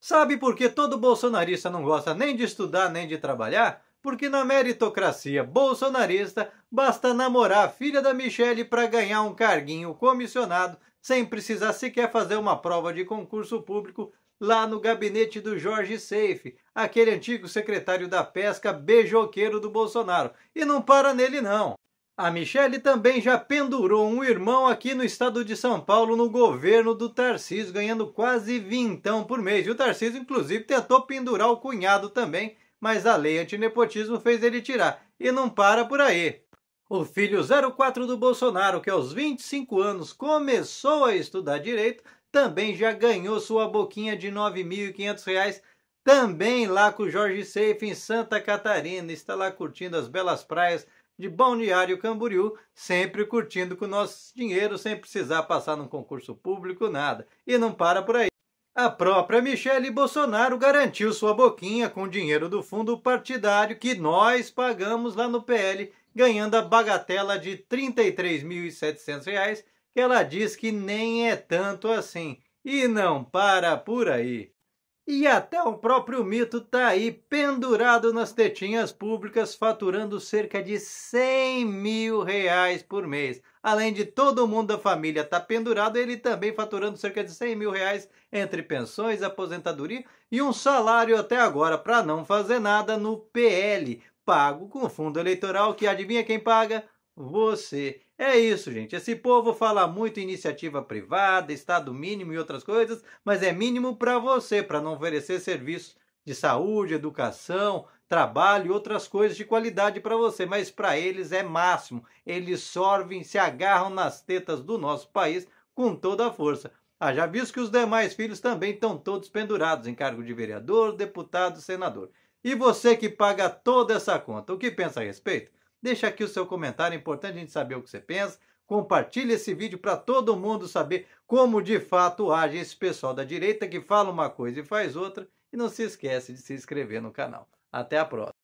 Sabe por que todo bolsonarista não gosta nem de estudar nem de trabalhar? Porque na meritocracia bolsonarista basta namorar a filha da Michelle para ganhar um carguinho comissionado sem precisar sequer fazer uma prova de concurso público lá no gabinete do Jorge Seife, aquele antigo secretário da pesca beijoqueiro do Bolsonaro. E não para nele não. A Michele também já pendurou um irmão aqui no estado de São Paulo, no governo do Tarcísio, ganhando quase vintão por mês. E o Tarcísio, inclusive, tentou pendurar o cunhado também, mas a lei antinepotismo fez ele tirar. E não para por aí. O filho 04 do Bolsonaro, que aos 25 anos começou a estudar direito, também já ganhou sua boquinha de R$ 9.500, também lá com o Jorge Seife em Santa Catarina, está lá curtindo as belas praias de Balneário Camboriú, sempre curtindo com o nosso dinheiro, sem precisar passar num concurso público, nada. E não para por aí. A própria Michele Bolsonaro garantiu sua boquinha com o dinheiro do fundo partidário que nós pagamos lá no PL, ganhando a bagatela de R$ 33.700, que ela diz que nem é tanto assim. E não para por aí. E até o próprio mito está aí pendurado nas tetinhas públicas, faturando cerca de 100 mil reais por mês. Além de todo mundo da família estar tá pendurado, ele também faturando cerca de 100 mil reais entre pensões, aposentadoria e um salário até agora para não fazer nada no PL, pago com fundo eleitoral que adivinha quem paga? Você. É isso, gente. Esse povo fala muito iniciativa privada, estado mínimo e outras coisas, mas é mínimo para você, para não oferecer serviços de saúde, educação, trabalho e outras coisas de qualidade para você, mas para eles é máximo. Eles sorvem, se agarram nas tetas do nosso país com toda a força. Ah, já visto que os demais filhos também estão todos pendurados em cargo de vereador, deputado, senador. E você que paga toda essa conta, o que pensa a respeito? Deixa aqui o seu comentário, é importante a gente saber o que você pensa. Compartilhe esse vídeo para todo mundo saber como de fato age esse pessoal da direita que fala uma coisa e faz outra. E não se esquece de se inscrever no canal. Até a próxima!